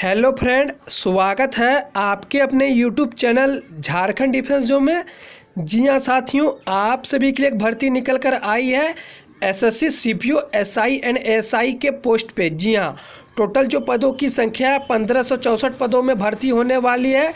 hello friend स्वागत है आपके अपने यूट्यूब चैनल झारखंड डिफेंस जो में जी हाँ साथियों आप सभी के लिए एक भर्ती निकल कर आई है SSC CPO SI and SI के पोस्ट पे जी हाँ टोटल जो पदों की संख्या है पंद्रह पदों में भर्ती होने वाली है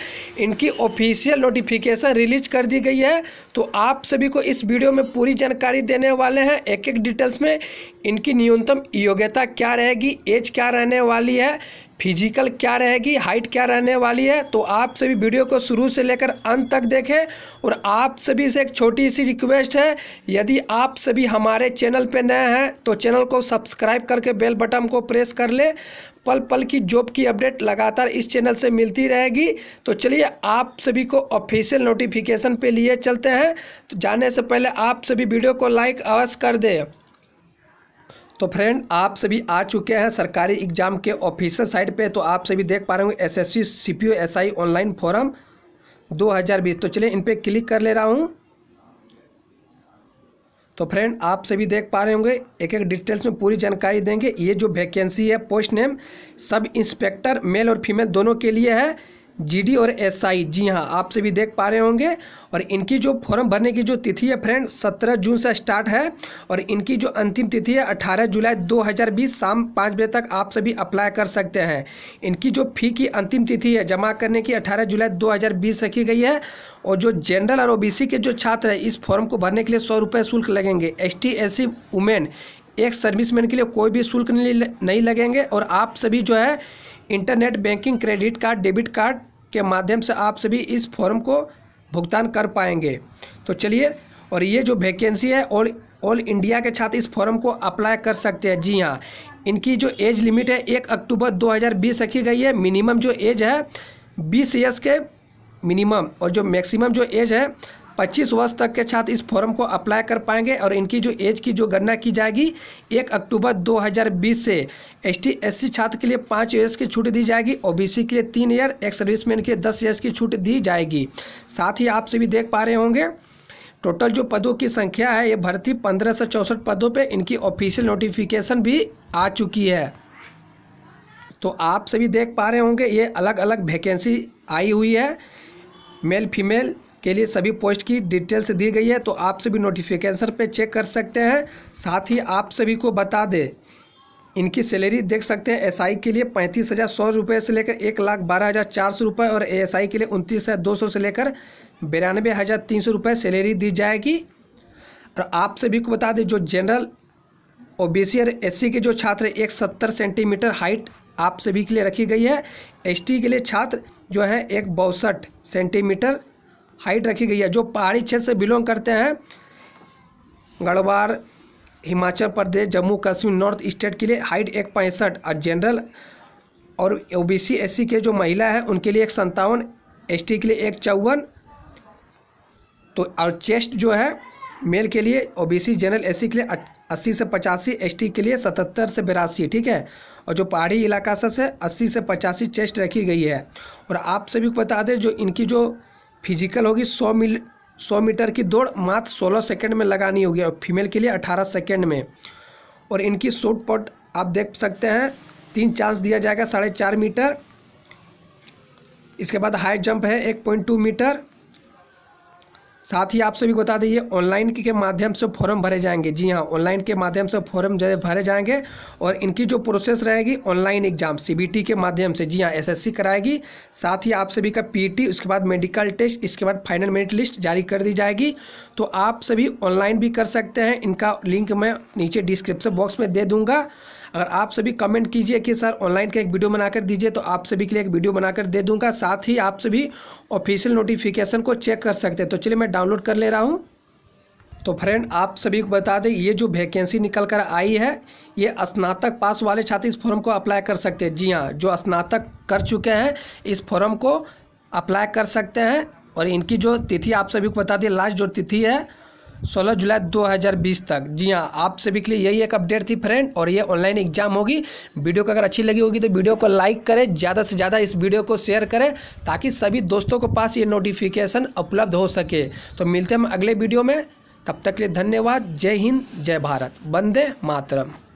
इनकी ऑफिशियल नोटिफिकेशन रिलीज कर दी गई है तो आप सभी को इस वीडियो में पूरी जानकारी देने वाले हैं एक एक डिटेल्स में इनकी न्यूनतम योग्यता क्या रहेगी एज क्या रहने वाली है फिजिकल क्या रहेगी हाइट क्या रहने वाली है तो आप सभी वीडियो को शुरू से लेकर अंत तक देखें और आप सभी से एक छोटी सी रिक्वेस्ट है यदि आप सभी हमारे चैनल पर नए हैं तो चैनल को सब्सक्राइब करके बेल बटन को प्रेस कर ले पल पल की जॉब की अपडेट लगातार इस चैनल से मिलती रहेगी तो चलिए आप सभी को ऑफिशियल नोटिफिकेशन पे लिए चलते हैं तो जाने से पहले आप सभी वीडियो को लाइक अवश्य कर दें तो फ्रेंड आप सभी आ चुके हैं सरकारी एग्जाम के ऑफिशियल साइट पे तो आप सभी देख पा रहे होंगे S S C S I online form दो तो चलिए इन पर क्लिक कर ले रहा हूँ तो फ्रेंड आप सभी देख पा रहे होंगे एक एक डिटेल्स में पूरी जानकारी देंगे ये जो वैकेंसी है post name sub inspector male और फीमेल दोनों के लिए है जीडी और एसआई जी हाँ आप सभी देख पा रहे होंगे और इनकी जो फॉर्म भरने की जो तिथि है फ्रेंड 17 जून से स्टार्ट है और इनकी जो अंतिम तिथि है 18 जुलाई 2020 शाम पाँच बजे तक आप सभी अप्लाई कर सकते हैं इनकी जो फी की अंतिम तिथि है जमा करने की 18 जुलाई 2020 रखी गई है और जो जनरल और ओबीसी के जो छात्र हैं इस फॉर्म को भरने के लिए सौ रुपये शुल्क लगेंगे S T S C women ex serviceman के लिए कोई भी शुल्क नहीं लगेंगे और आप सभी जो है internet banking credit card debit card के माध्यम से आप सभी इस फॉर्म को भुगतान कर पाएंगे तो चलिए और ये जो वैकेंसी है ऑल ऑल इंडिया के छात्र इस फॉर्म को अप्लाई कर सकते हैं जी हाँ इनकी जो एज लिमिट है एक अक्टूबर 2020 रखी गई है मिनिमम जो एज है बीस ईयर्स के मिनिमम और जो मैक्सिमम जो एज है 25 वर्ष तक के छात्र इस फॉर्म को अप्लाई कर पाएंगे और इनकी जो एज की जो गणना की जाएगी एक अक्टूबर 2020 से एस टी छात्र के लिए पाँच ईयर्स की छूट दी जाएगी ओबीसी के लिए तीन ईयर एक्स सर्विसमैन के लिए दस ईयर्स की छूट दी जाएगी साथ ही आप सभी देख पा रहे होंगे टोटल जो पदों की संख्या है ये भर्ती पंद्रह सौ चौंसठ पदों पे इनकी ऑफिशियल नोटिफिकेशन भी आ चुकी है तो आप सभी देख पा रहे होंगे ये अलग अलग वैकेंसी आई हुई है मेल फीमेल के लिए सभी पोस्ट की डिटेल्स दी गई है तो आप सभी नोटिफिकेशन पे चेक कर सकते हैं साथ ही आप सभी को बता दें इनकी सैलरी देख सकते हैं एसआई के लिए पैंतीस हज़ार सौ रुपये से लेकर एक लाख बारह हज़ार चार सौ रुपये और एएसआई के लिए उनतीस हज़ार दो सौ से लेकर बिरानवे हज़ार तीन सौ रुपये सैलरी दी जाएगी और आप सभी को बता दें जो जनरल ओ बी सी और एस के जो छात्र एक सत्तर सेंटीमीटर हाइट आप सभी के लिए रखी गई है एस के लिए छात्र जो है एक बासठ सेंटीमीटर हाइट रखी गई है जो पहाड़ी क्षेत्र से बिलोंग करते हैं गढ़वार हिमाचल प्रदेश जम्मू कश्मीर नॉर्थ स्टेट के लिए हाइट एक पैंसठ और जनरल और ओ बी सी एस सी के जो महिला है उनके लिए एक संतावन एस टी के लिए एक चौवन तो और चेस्ट जो है मेल के लिए O B C general S C के लिए अस्सी से पचासी एस टी के लिए सतहत्तर से बिरासी ठीक है और जो पहाड़ी इलाका से अस्सी से पचासी चेस्ट रखी गई है और आप सभी को बता दें जो इनकी जो फिजिकल होगी सौ मिल सौ मीटर की दौड़ मात्र सोलह सेकेंड में लगानी होगी और फीमेल के लिए अठारह सेकेंड में और इनकी शॉर्ट पॉट आप देख सकते हैं तीन चांस दिया जाएगा साढ़े चार मीटर इसके बाद हाई जंप है एक पॉइंट टू मीटर साथ ही आप सभी को बता दीजिए ऑनलाइन के माध्यम से फॉर्म भरे जाएंगे जी हाँ ऑनलाइन के माध्यम से फॉर्म भरे जाएंगे और इनकी जो प्रोसेस रहेगी ऑनलाइन एग्जाम सीबीटी के माध्यम से जी हाँ एसएससी कराएगी साथ ही आप सभी का पीटी e उसके बाद मेडिकल टेस्ट इसके बाद फाइनल मेरिट लिस्ट जारी कर दी जाएगी तो आप सभी ऑनलाइन भी कर सकते हैं इनका लिंक मैं नीचे डिस्क्रिप्शन बॉक्स में दे दूँगा अगर आप सभी कमेंट कीजिए कि सर ऑनलाइन का एक वीडियो बनाकर दीजिए तो आप सभी के लिए एक वीडियो बनाकर दे दूंगा साथ ही आप सभी ऑफिशियल नोटिफिकेशन को चेक कर सकते हैं तो चलिए मैं डाउनलोड कर ले रहा हूँ तो फ्रेंड आप सभी को बता दें ये जो वैकेंसी निकल कर आई है ये स्नातक पास वाले छात्र इस फॉर्म को अप्लाई कर सकते हैं जी हाँ जो स्नातक कर चुके हैं इस फॉर्म को अप्लाई कर सकते हैं और इनकी जो तिथि आप सभी को बता दें लास्ट जो तिथि है 16 जुलाई 2020 तक जी हाँ आप सभी के लिए यही एक अपडेट थी फ्रेंड और ये ऑनलाइन एग्जाम होगी वीडियो को अगर अच्छी लगी होगी तो वीडियो को लाइक करें ज़्यादा से ज़्यादा इस वीडियो को शेयर करें ताकि सभी दोस्तों के पास ये नोटिफिकेशन उपलब्ध हो सके तो मिलते हैं हम अगले वीडियो में तब तक के लिए धन्यवाद जय हिंद जय भारत वंदे मातरम